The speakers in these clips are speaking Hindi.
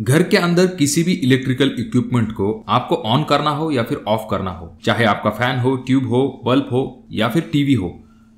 घर के अंदर किसी भी इलेक्ट्रिकल इक्विपमेंट को आपको ऑन करना हो या फिर ऑफ करना हो चाहे आपका फैन हो ट्यूब हो बल्ब हो या फिर टीवी हो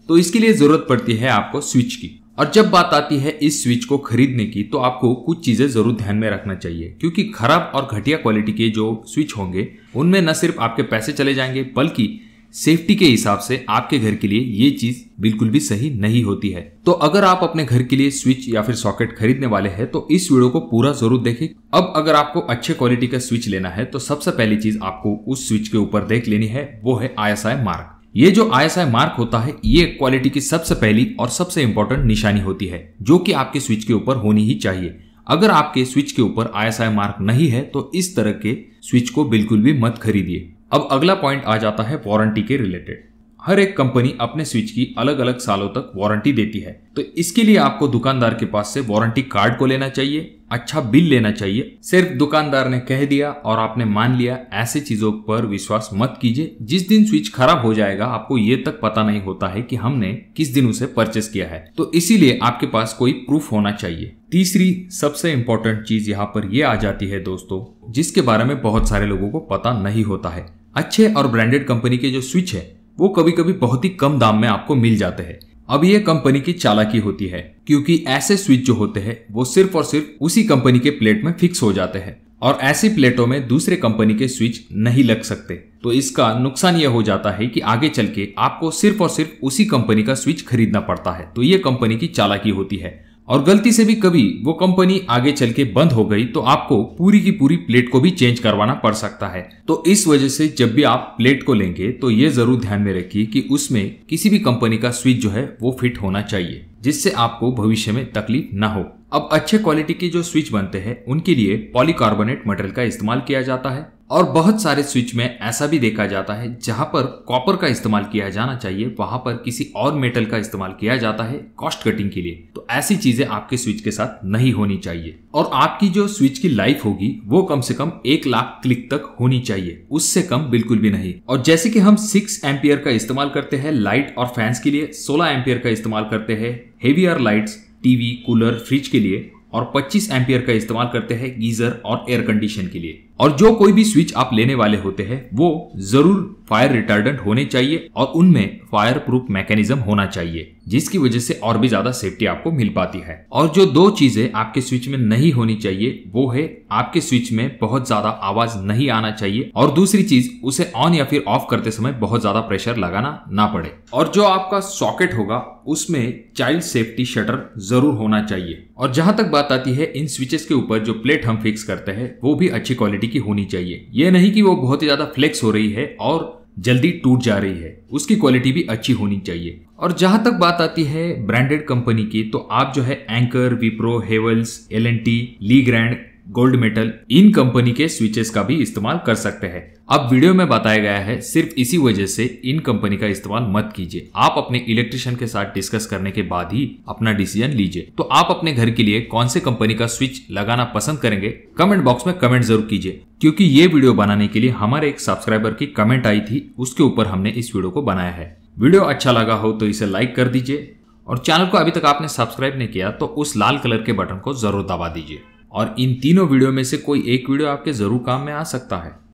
तो इसके लिए जरूरत पड़ती है आपको स्विच की और जब बात आती है इस स्विच को खरीदने की तो आपको कुछ चीजें जरूर ध्यान में रखना चाहिए क्योंकि खराब और घटिया क्वालिटी के जो स्विच होंगे उनमें न सिर्फ आपके पैसे चले जाएंगे बल्कि सेफ्टी के हिसाब से आपके घर के लिए ये चीज बिल्कुल भी सही नहीं होती है तो अगर आप अपने घर के लिए स्विच या फिर सॉकेट खरीदने वाले हैं तो इस वीडियो को पूरा जरूर देखें अब अगर आपको अच्छे क्वालिटी का स्विच लेना है तो सबसे पहली चीज आपको उस स्विच के ऊपर देख लेनी है वो है आईएसआई मार्क ये जो आई मार्क होता है ये क्वालिटी की सबसे पहली और सबसे इम्पोर्टेंट निशानी होती है जो कि आपके स्विच के ऊपर होनी ही चाहिए अगर आपके स्विच के ऊपर आई मार्क नहीं है तो इस तरह के स्विच को बिल्कुल भी मत खरीदिए अब अगला पॉइंट आ जाता है वारंटी के रिलेटेड हर एक कंपनी अपने स्विच की अलग अलग सालों तक वारंटी देती है तो इसके लिए आपको दुकानदार के पास से वारंटी कार्ड को लेना चाहिए अच्छा बिल लेना चाहिए सिर्फ दुकानदार ने कह दिया और आपने मान लिया ऐसे चीजों पर विश्वास मत कीजिए जिस दिन स्विच खराब हो जाएगा आपको ये तक पता नहीं होता है कि हमने किस दिन उसे परचेस किया है तो इसीलिए आपके पास कोई प्रूफ होना चाहिए तीसरी सबसे इम्पोर्टेंट चीज यहाँ पर ये आ जाती है दोस्तों जिसके बारे में बहुत सारे लोगों को पता नहीं होता है अच्छे और ब्रांडेड कंपनी के जो स्विच है वो कभी कभी बहुत ही कम दाम में आपको मिल जाते हैं अब ये कंपनी की चालाकी होती है क्योंकि ऐसे स्विच जो होते हैं वो सिर्फ और सिर्फ उसी कंपनी के प्लेट में फिक्स हो जाते हैं और ऐसी प्लेटों में दूसरे कंपनी के स्विच नहीं लग सकते तो इसका नुकसान यह हो जाता है कि आगे चल के आपको सिर्फ और सिर्फ उसी कंपनी का स्विच खरीदना पड़ता है तो ये कंपनी की चालाकी होती है और गलती से भी कभी वो कंपनी आगे चल के बंद हो गई तो आपको पूरी की पूरी प्लेट को भी चेंज करवाना पड़ सकता है तो इस वजह से जब भी आप प्लेट को लेंगे तो ये जरूर ध्यान में रखिए कि उसमें किसी भी कंपनी का स्विच जो है वो फिट होना चाहिए जिससे आपको भविष्य में तकलीफ ना हो अब अच्छे क्वालिटी के जो स्विच बनते हैं उनके लिए पॉलीकार्बोनेट मटेरियल का इस्तेमाल किया जाता है और बहुत सारे स्विच में ऐसा भी देखा जाता है जहां पर कॉपर का इस्तेमाल किया जाना चाहिए वहां पर किसी और मेटल का इस्तेमाल किया जाता है कॉस्ट कटिंग के लिए तो ऐसी चीजें आपके स्विच के साथ नहीं होनी चाहिए और आपकी जो स्विच की लाइफ होगी वो कम से कम एक लाख क्लिक तक होनी चाहिए उससे कम बिल्कुल भी नहीं और जैसे कि हम सिक्स एम्पियर का इस्तेमाल करते हैं लाइट और फैंस के लिए सोलह एम्पियर का इस्तेमाल करते हैं heavier lights TV cooler fridge के लिए और 25 एम्पियर का इस्तेमाल करते हैं गीजर और एयर कंडीशन के लिए और जो कोई भी स्विच आप लेने वाले होते हैं वो जरूर फायर रिटार्डेंट होने चाहिए और उनमें फायर प्रूफ मैकेनिज्म होना चाहिए जिसकी वजह से और भी ज्यादा सेफ्टी आपको मिल पाती है और जो दो चीजें आपके स्विच में नहीं होनी चाहिए वो है आपके स्विच में बहुत ज्यादा आवाज नहीं आना चाहिए और दूसरी चीज उसे ऑन या फिर ऑफ करते समय बहुत ज्यादा प्रेशर लगाना ना पड़े और जो आपका सॉकेट होगा उसमें चाइल्ड सेफ्टी शटर जरूर होना चाहिए और जहां तक बात आती है इन स्विचेस के ऊपर जो प्लेट हम फिक्स करते हैं वो भी अच्छी क्वालिटी क्वालिटी की होनी चाहिए ये नहीं कि वो बहुत ही ज़्यादा फ्लेक्स हो रही है और जल्दी टूट जा रही है उसकी क्वालिटी भी अच्छी होनी चाहिए और जहां तक बात आती है ब्रांडेड कंपनी की तो आप जो है Anchor Wipro Havells L N T Legrand Gold Medal इन कंपनी के स्विचेस का भी इस्तेमाल कर सकते हैं अब वीडियो में बताया गया है सिर्फ इसी वजह से इन कंपनी का इस्तेमाल मत कीजिए आप अपने इलेक्ट्रिशियन के साथ डिस्कस करने के बाद ही अपना डिसीजन लीजिए तो आप अपने घर के लिए कौन से कंपनी का स्विच लगाना पसंद करेंगे कमेंट बॉक्स में कमेंट जरूर कीजिए क्योंकि ये वीडियो बनाने के लिए हमारे एक सब्सक्राइबर की कमेंट आई थी उसके ऊपर हमने इस वीडियो को बनाया है वीडियो अच्छा लगा हो तो इसे लाइक कर दीजिए और चैनल को अभी तक आपने सब्सक्राइब नहीं किया तो उस लाल कलर के बटन को जरूर दबा दीजिए और इन तीनों वीडियो में से कोई एक वीडियो आपके ज़रूर काम में आ सकता है